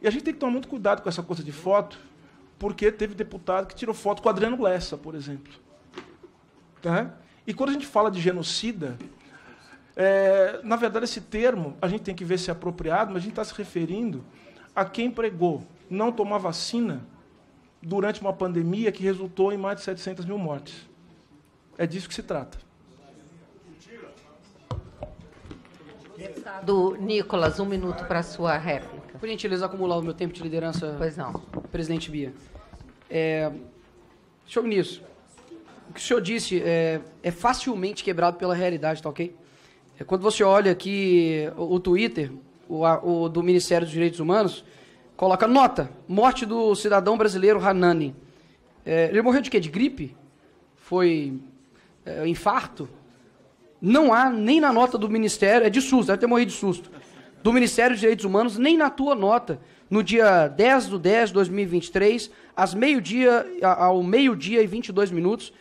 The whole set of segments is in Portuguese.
E a gente tem que tomar muito cuidado com essa coisa de foto, porque teve deputado que tirou foto com Adriano Lessa, por exemplo. Tá? E quando a gente fala de genocida, é, na verdade, esse termo a gente tem que ver se é apropriado, mas a gente está se referindo a quem pregou não tomar vacina durante uma pandemia que resultou em mais de 700 mil mortes. É disso que se trata. do Nicolas, um minuto para a sua réplica. Por gentileza, acumular o meu tempo de liderança, pois não. presidente Bia. É, Ministro, o que o senhor disse é, é facilmente quebrado pela realidade, tá ok? É, quando você olha aqui o, o Twitter o, o, do Ministério dos Direitos Humanos, coloca nota, morte do cidadão brasileiro Hanani. É, ele morreu de quê? De gripe? Foi é, infarto? não há nem na nota do Ministério, é de susto, deve ter morrido de susto, do Ministério dos Direitos Humanos, nem na tua nota, no dia 10 do 10 de 2023, às meio-dia, ao meio-dia e 22 minutos,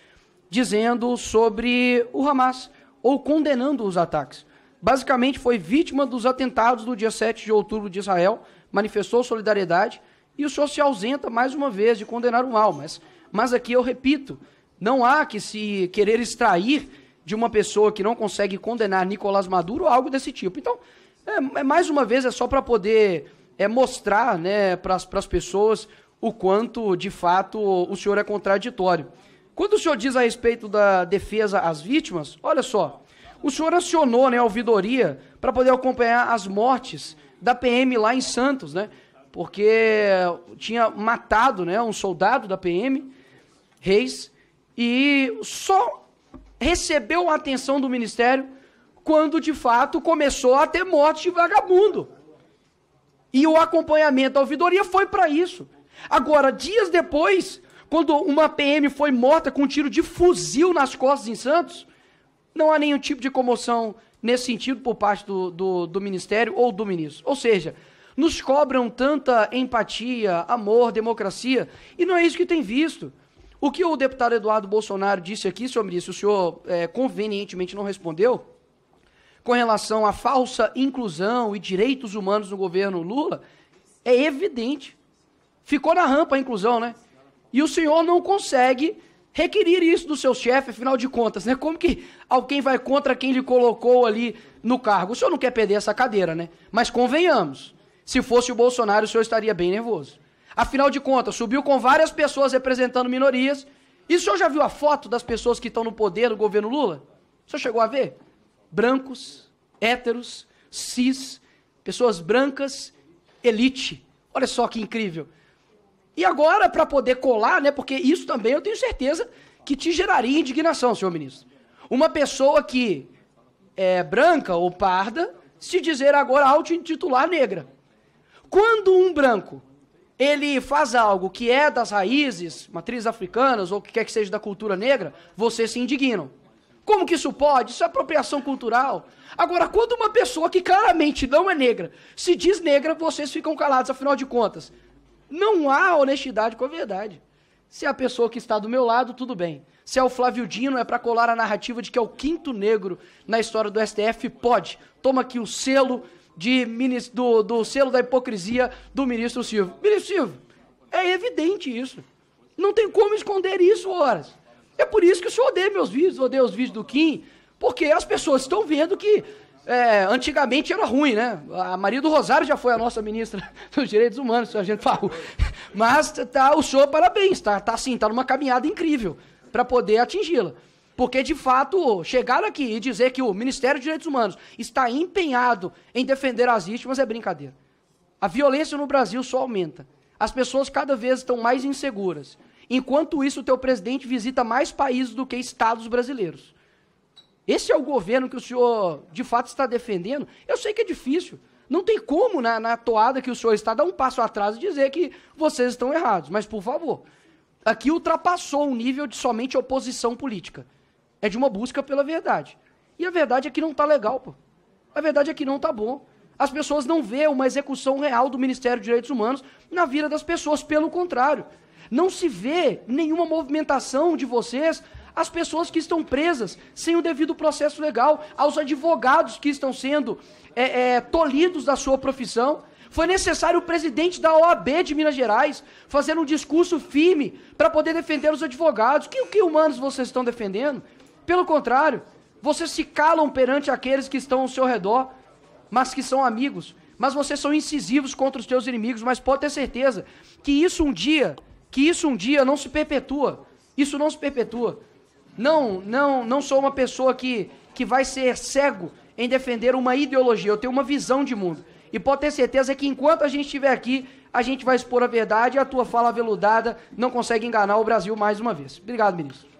dizendo sobre o Hamas, ou condenando os ataques. Basicamente, foi vítima dos atentados do dia 7 de outubro de Israel, manifestou solidariedade, e o senhor se ausenta mais uma vez de condenar o mal, mas, mas aqui eu repito, não há que se querer extrair de uma pessoa que não consegue condenar Nicolás Maduro ou algo desse tipo. Então, é, é mais uma vez, é só para poder é, mostrar né, para as pessoas o quanto, de fato, o senhor é contraditório. Quando o senhor diz a respeito da defesa às vítimas, olha só, o senhor acionou né, a ouvidoria para poder acompanhar as mortes da PM lá em Santos, né? Porque tinha matado né, um soldado da PM, Reis, e só recebeu a atenção do ministério quando de fato começou a ter morte de vagabundo. E o acompanhamento da ouvidoria foi para isso. Agora, dias depois, quando uma PM foi morta com um tiro de fuzil nas costas em Santos, não há nenhum tipo de comoção nesse sentido por parte do, do, do ministério ou do ministro. Ou seja, nos cobram tanta empatia, amor, democracia, e não é isso que tem visto. O que o deputado Eduardo Bolsonaro disse aqui, senhor ministro, o senhor é, convenientemente não respondeu, com relação à falsa inclusão e direitos humanos no governo Lula, é evidente. Ficou na rampa a inclusão, né? E o senhor não consegue requerir isso do seu chefe, afinal de contas, né? Como que alguém vai contra quem lhe colocou ali no cargo? O senhor não quer perder essa cadeira, né? Mas convenhamos, se fosse o Bolsonaro, o senhor estaria bem nervoso. Afinal de contas, subiu com várias pessoas representando minorias. E o senhor já viu a foto das pessoas que estão no poder do governo Lula? O senhor chegou a ver? Brancos, héteros, cis, pessoas brancas, elite. Olha só que incrível. E agora, para poder colar, né? Porque isso também eu tenho certeza que te geraria indignação, senhor ministro. Uma pessoa que é branca ou parda se dizer agora auto-intitular negra. Quando um branco ele faz algo que é das raízes, matrizes africanas, ou que quer que seja da cultura negra, você se indignam. Como que isso pode? Isso é apropriação cultural. Agora, quando uma pessoa que claramente não é negra se diz negra, vocês ficam calados, afinal de contas. Não há honestidade com a verdade. Se é a pessoa que está do meu lado, tudo bem. Se é o Flávio Dino, é para colar a narrativa de que é o quinto negro na história do STF, pode. Toma aqui o selo de, do, do selo da hipocrisia do ministro Silvio. Ministro Silvio, é evidente isso. Não tem como esconder isso, horas. É por isso que o senhor odeia meus vídeos, odeia os vídeos do Kim, porque as pessoas estão vendo que é, antigamente era ruim, né? A Maria do Rosário já foi a nossa ministra dos Direitos Humanos, se a gente falou. Mas tá, tá, o senhor, parabéns, tá, tá sim, tá numa caminhada incrível para poder atingi-la. Porque, de fato, chegar aqui e dizer que o Ministério dos Direitos Humanos está empenhado em defender as vítimas é brincadeira. A violência no Brasil só aumenta. As pessoas cada vez estão mais inseguras. Enquanto isso, o teu presidente visita mais países do que estados brasileiros. Esse é o governo que o senhor, de fato, está defendendo? Eu sei que é difícil. Não tem como, na, na toada que o senhor está, dar um passo atrás e dizer que vocês estão errados. Mas, por favor, aqui ultrapassou o nível de somente oposição política. É de uma busca pela verdade. E a verdade é que não tá legal, pô. A verdade é que não tá bom. As pessoas não vê uma execução real do Ministério dos Direitos Humanos na vida das pessoas, pelo contrário. Não se vê nenhuma movimentação de vocês As pessoas que estão presas sem o devido processo legal, aos advogados que estão sendo é, é, tolhidos da sua profissão. Foi necessário o presidente da OAB de Minas Gerais fazer um discurso firme para poder defender os advogados. Que, que humanos vocês estão defendendo? Pelo contrário, vocês se calam perante aqueles que estão ao seu redor, mas que são amigos. Mas vocês são incisivos contra os teus inimigos, mas pode ter certeza que isso um dia, que isso um dia não se perpetua. Isso não se perpetua. Não, não, não sou uma pessoa que, que vai ser cego em defender uma ideologia. Eu tenho uma visão de mundo. E pode ter certeza que enquanto a gente estiver aqui, a gente vai expor a verdade e a tua fala veludada não consegue enganar o Brasil mais uma vez. Obrigado, ministro.